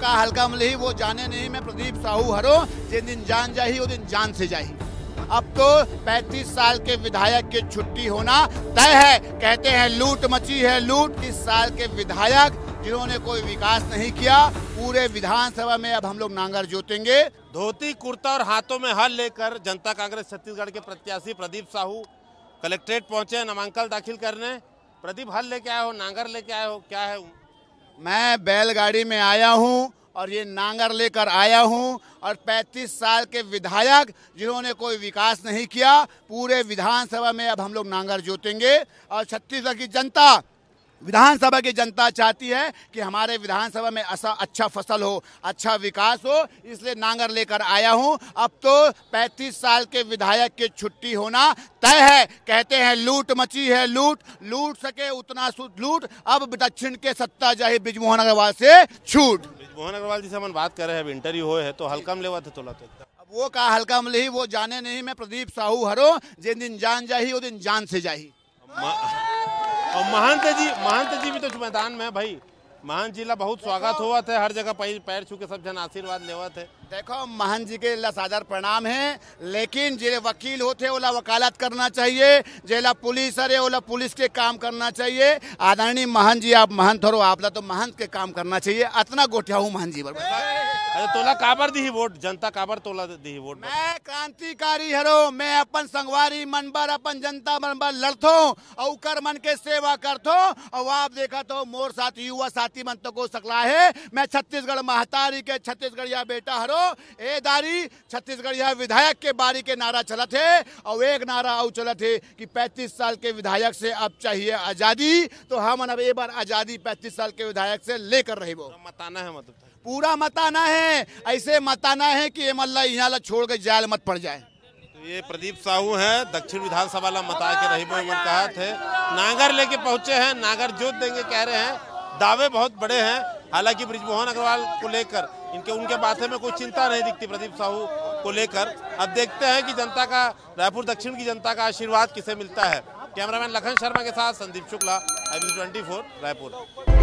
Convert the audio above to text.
का हल्का मलही वो जाने नहीं मैं प्रदीप साहू हरो जिन दिन जान जाही वो दिन जान से जाही अब तो 35 साल के विधायक की छुट्टी होना तय है कहते हैं लूट मची है लूट इस साल के विधायक जिन्होंने कोई विकास नहीं किया पूरे विधानसभा में अब हम लोग नांगर जोतेंगे धोती कुर्ता और हाथों में हल लेकर जनता कांग्रेस छत्तीसगढ़ के प्रत्याशी प्रदीप साहू कलेक्ट्रेट पहुंचे नामांकन दाखिल करने प्रदीप हल लेके आए हो नांगर लेके आए हो क्या है मैं बैलगाड़ी में आया हूँ और ये नांगर लेकर आया हूं और 35 साल के विधायक जिन्होंने कोई विकास नहीं किया पूरे विधानसभा में अब हम लोग नांगर जोतेंगे और छत्तीसगढ़ की जनता विधानसभा की जनता चाहती है कि हमारे विधानसभा में ऐसा अच्छा फसल हो अच्छा विकास हो इसलिए नांगर लेकर आया हूं अब तो 35 साल के विधायक की छुट्टी होना तय है कहते हैं लूट मची है लूट लूट सके उतना लूट अब दक्षिण के सत्ता जाहिर बिजमोहन अग्रवाल से छूट बिजमोहन अग्रवाल जी से हम बात कर रहे हैं इंटरव्यू हुए है तो हल्का लेवा थे तोला तो अब वो कहा हल्का मल ही वो जाने नहीं मैं प्रदीप साहू हरो जिन दिन जान जाही वो दिन जान से जाही और महंत जी महंत जी भी तो मैदान में भाई महंत जी ला बहुत स्वागत हुआ थे हर जगह पैर पैर छू के सब जन आशीर्वाद लेवा थे देखो महंत जी के ला सादर प्रणाम है लेकिन जे वकील होते ओला वकालत करना चाहिए जेला पुलिस अरे ओला पुलिस के काम करना चाहिए आदरणीय महंत जी आप महंत हो आप ला तो महंत के काम करना चाहिए इतना गोठिया हूँ महंत जी बरबर अरे तोला काबर दी वोट जनता काबर तोला दी वोट मैं क्रांतिकारी हरो मैं अपन संगवारी मन पर अपन जनता मन पर लड़थो और मन के सेवा करथो और आप देखा तो मोर साथ युवा साथी मन तो को सकला है मैं छत्तीसगढ़ महतारी के छत्तीसगढ़िया बेटा हरो ए दारी छत्तीसगढ़िया विधायक के बारी के नारा चलत है और एक नारा और चलत है कि पैंतीस साल के विधायक से अब चाहिए आजादी तो हम अब ए बार आजादी पैंतीस साल के विधायक से लेकर रहे वो तो मताना है मतलब पूरा मताना है ऐसे मताना है कि ये मल्ला यहाँ छोड़ के जाल मत पड़ जाए तो ये प्रदीप साहू हैं दक्षिण विधानसभा ला मता के रही मुनतहत है नागर लेके पहुंचे हैं नागर जोत देंगे कह रहे हैं दावे बहुत बड़े हैं हालांकि ब्रिजमोहन अग्रवाल को लेकर इनके उनके बातें में कोई चिंता नहीं दिखती प्रदीप साहू को लेकर अब देखते हैं कि जनता का रायपुर दक्षिण की जनता का आशीर्वाद किसे मिलता है कैमरामैन लखन शर्मा के साथ संदीप शुक्ला आई ट्वेंटी रायपुर